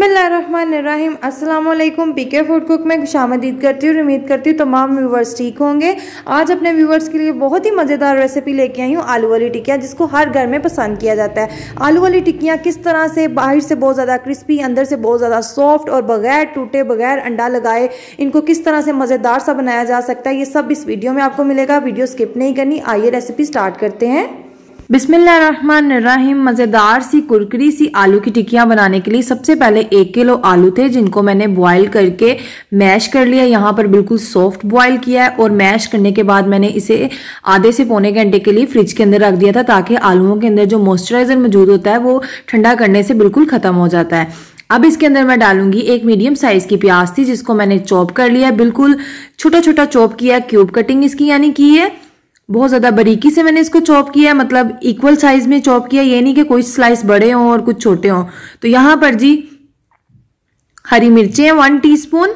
बसमीम अल्लाम पीके food cook में शामदीद करती हूँ उम्मीद करती हूँ तमाम व्यूवर्स ठीक होंगे आज अपने व्यूवर्स के लिए बहुत ही मज़ेदार रेसिपी लेके आई हूँ आलू वाली टिक्कियाँ जिसको हर घर में पसंद किया जाता है आलू वाली टिक्कियाँ किस तरह से बाहर से बहुत ज़्यादा क्रिस्पी अंदर से बहुत ज़्यादा सॉफ्ट और बगैर टूटे बगैर अंडा लगाए इनको किस तरह से मज़ेदार सा बनाया जा सकता है ये सब इस वीडियो में आपको मिलेगा वीडियो स्किप नहीं करनी आइए रेसिपी स्टार्ट करते हैं बिस्मिल्लाहिर्रहमानिर्रहीम मज़ेदार सी कुरकरी सी आलू की टिक्कियाँ बनाने के लिए सबसे पहले एक किलो आलू थे जिनको मैंने बॉईल करके मैश कर लिया यहाँ पर बिल्कुल सॉफ्ट बॉईल किया है और मैश करने के बाद मैंने इसे आधे से पौने घंटे के लिए फ्रिज के अंदर रख दिया था ताकि आलूओं के अंदर जो मॉइस्चराइजर मौजूद होता है वो ठंडा करने से बिल्कुल ख़त्म हो जाता है अब इसके अंदर मैं डालूंगी एक मीडियम साइज की प्याज थी जिसको मैंने चॉप कर लिया बिल्कुल छोटा छोटा चॉप किया क्यूब कटिंग इसकी यानी की है बहुत ज़्यादा बारीकी से मैंने इसको चॉप किया है मतलब इक्वल साइज में चॉप किया ये नहीं कि कोई स्लाइस बड़े हों और कुछ छोटे हों तो यहां पर जी हरी मिर्चें वन स्पून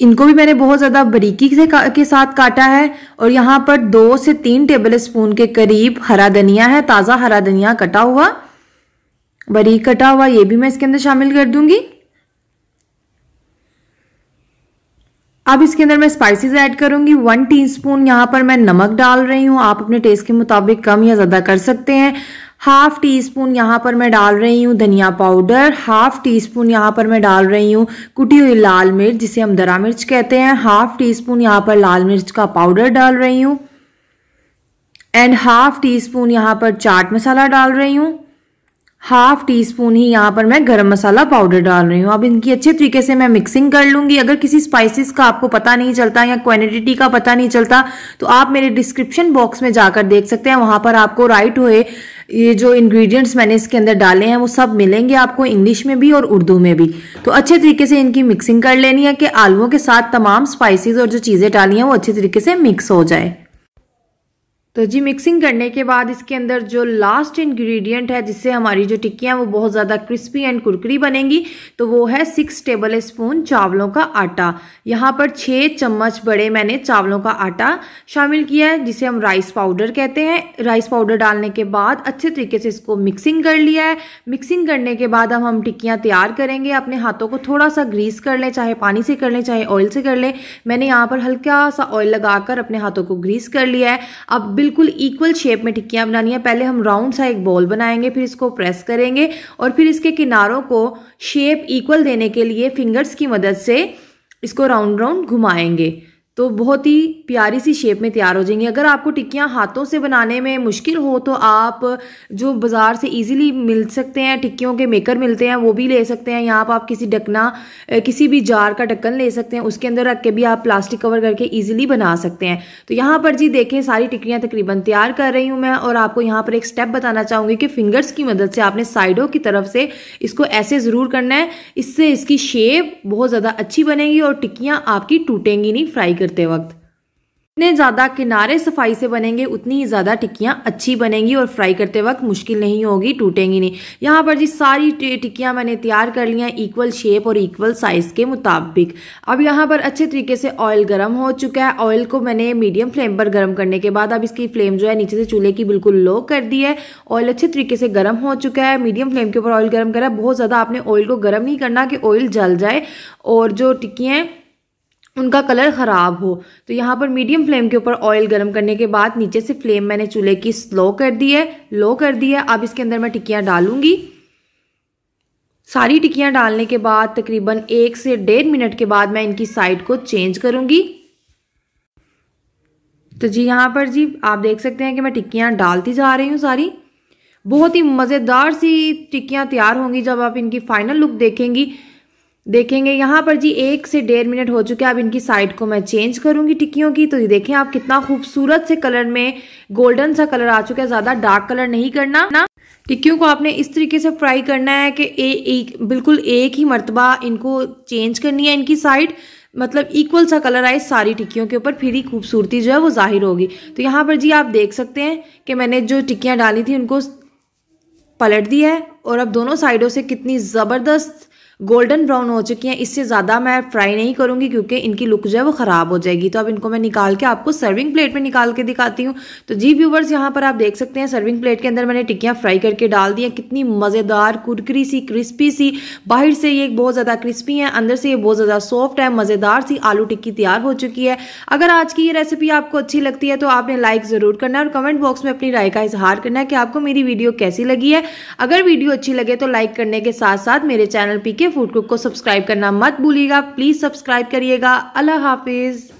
इनको भी मैंने बहुत ज़्यादा बारीकी से के साथ काटा है और यहां पर दो से तीन टेबल स्पून के करीब हरा धनिया है ताज़ा हरा धनिया कटा हुआ बारीक कटा हुआ ये भी मैं इसके अंदर शामिल कर दूंगी अब इसके अंदर मैं स्पाइसेस ऐड करूंगी वन टीस्पून यहाँ पर मैं नमक डाल रही हूँ आप अपने टेस्ट के मुताबिक कम या ज़्यादा कर सकते हैं हाफ टी स्पून यहाँ पर मैं डाल रही हूँ धनिया पाउडर हाफ टी स्पून यहाँ पर मैं डाल रही हूँ कुटी हुई लाल मिर्च जिसे हम दरा मिर्च कहते हैं हाफ टी स्पून यहाँ पर लाल मिर्च का पाउडर डाल रही हूँ एंड हाफ टी स्पून यहाँ पर चाट मसाला डाल रही हूँ हाफ टी स्पून ही यहाँ पर मैं गरम मसाला पाउडर डाल रही हूँ अब इनकी अच्छे तरीके से मैं मिक्सिंग कर लूंगी अगर किसी स्पाइसेस का आपको पता नहीं चलता या क्वांटिटी का पता नहीं चलता तो आप मेरे डिस्क्रिप्शन बॉक्स में जाकर देख सकते हैं वहां पर आपको राइट हुए ये जो इंग्रेडिएंट्स मैंने इसके अंदर डाले हैं वो सब मिलेंगे आपको इंग्लिश में भी और उर्दू में भी तो अच्छे तरीके से इनकी मिक्सिंग कर लेनी है कि आलुओं के साथ तमाम स्पाइसेस और जो चीज़ें डाली हैं वो अच्छे तरीके से मिक्स हो जाए तो जी मिक्सिंग करने के बाद इसके अंदर जो लास्ट इंग्रेडिएंट है जिससे हमारी जो टिक्कियाँ वो बहुत ज़्यादा क्रिस्पी एंड कुरकरी बनेंगी तो वो है सिक्स टेबल स्पून चावलों का आटा यहाँ पर छः चम्मच बड़े मैंने चावलों का आटा शामिल किया है जिसे हम राइस पाउडर कहते हैं राइस पाउडर डालने के बाद अच्छे तरीके से इसको मिक्सिंग कर लिया है मिक्सिंग करने के बाद हम हम टिक्कियाँ तैयार करेंगे अपने हाथों को थोड़ा सा ग्रीस कर लें चाहे पानी से कर लें चाहे ऑयल से कर लें मैंने यहाँ पर हल्का सा ऑयल लगाकर अपने हाथों को ग्रीस कर लिया है अब बिल्कुल इक्वल शेप में टिक्कियाँ बनानी है पहले हम राउंड सा एक बॉल बनाएंगे फिर इसको प्रेस करेंगे और फिर इसके किनारों को शेप इक्वल देने के लिए फिंगर्स की मदद से इसको राउंड राउंड घुमाएंगे तो बहुत ही प्यारी सी शेप में तैयार हो जाएंगी अगर आपको टिक्कियाँ हाथों से बनाने में मुश्किल हो तो आप जो बाज़ार से इजीली मिल सकते हैं टिक्कियों के मेकर मिलते हैं वो भी ले सकते हैं यहाँ पर आप किसी ढकना किसी भी जार का ढक्कन ले सकते हैं उसके अंदर रख के भी आप प्लास्टिक कवर करके ईजिली बना सकते हैं तो यहाँ पर जी देखें सारी टिक्कियाँ तकरीबन तैयार कर रही हूँ मैं और आपको यहाँ पर एक स्टेप बताना चाहूँगी कि फिंगर्स की मदद से आपने साइडों की तरफ से इसको ऐसे ज़रूर करना है इससे इसकी शेप बहुत ज़्यादा अच्छी बनेगी और टिक्कियाँ आपकी टूटेंगी नहीं फ्राई करते वक्त जितने ज़्यादा किनारे सफाई से बनेंगे उतनी ही ज़्यादा टिक्कियाँ अच्छी बनेंगी और फ्राई करते वक्त मुश्किल नहीं होगी टूटेंगी नहीं यहाँ पर जी सारी टिक्कियाँ मैंने तैयार कर ली हैं इक्वल शेप और इक्वल साइज़ के मुताबिक अब यहाँ पर अच्छे तरीके से ऑयल गर्म हो चुका है ऑयल को मैंने मीडियम फ्लेम पर गर्म करने के बाद अब इसकी फ्लेम जो है नीचे से चूल्हे की बिल्कुल लो कर दी है ऑयल अच्छे तरीके से गर्म हो चुका है मीडियम फ्लेम के ऊपर ऑयल गर्म करा बहुत ज़्यादा आपने ऑयल को गर्म नहीं करना कि ऑयल जल जाए और जो टिक्कियाँ उनका कलर ख़राब हो तो यहाँ पर मीडियम फ्लेम के ऊपर ऑयल गर्म करने के बाद नीचे से फ्लेम मैंने चूल्हे की स्लो कर दी है लो कर दी है अब इसके अंदर मैं टिक्कियाँ डालूंगी सारी टिक्कियाँ डालने के बाद तकरीबन एक से डेढ़ मिनट के बाद मैं इनकी साइड को चेंज करूँगी तो जी यहाँ पर जी आप देख सकते हैं कि मैं टिक्कियाँ डालती जा रही हूँ सारी बहुत ही मज़ेदार सी टिक्कियाँ तैयार होंगी जब आप इनकी फाइनल लुक देखेंगी देखेंगे यहाँ पर जी एक से डेढ़ मिनट हो चुके हैं अब इनकी साइड को मैं चेंज करूंगी टिक्कियों की तो ये देखें आप कितना खूबसूरत से कलर में गोल्डन सा कलर आ चुका है ज़्यादा डार्क कलर नहीं करना ना टिक्कियों को आपने इस तरीके से फ्राई करना है कि ए, एक बिल्कुल एक ही मरतबा इनको चेंज करनी है इनकी साइड मतलब इक्वल सा कलर आए सारी टिक्कियों के ऊपर फिर ही खूबसूरती जो है वो जाहिर होगी तो यहाँ पर जी आप देख सकते हैं कि मैंने जो टिक्कियाँ डाली थी उनको पलट दिया है और अब दोनों साइडों से कितनी ज़बरदस्त गोल्डन ब्राउन हो चुकी हैं इससे ज़्यादा मैं फ्राई नहीं करूँगी क्योंकि इनकी लुक जो है वो ख़राब हो जाएगी तो अब इनको मैं निकाल के आपको सर्विंग प्लेट में निकाल के दिखाती हूँ तो जी व्यूवर्स यहाँ पर आप देख सकते हैं सर्विंग प्लेट के अंदर मैंने टिक्कियाँ फ्राई करके डाल दी हैं कितनी मज़ेदार कुरकरी सी क्रिस्पी सी बाहर से ये बहुत ज़्यादा क्रिस्पी है अंदर से ये बहुत ज़्यादा सॉफ्ट है मज़ेदार सी आलू टिक्की तैयार हो चुकी है अगर आज की ये रेसिपी आपको अच्छी लगती है तो आपने लाइक ज़रूर करना है और कमेंट बॉक्स में अपनी राय का इजहार करना है कि आपको मेरी वीडियो कैसी लगी है अगर वीडियो अच्छी लगे तो लाइक करने के साथ साथ मेरे channel P K food group को सब्सक्राइब करना मत भूलिएगा प्लीज़ सब्सक्राइब करिएगा अल्लाह हाफिज़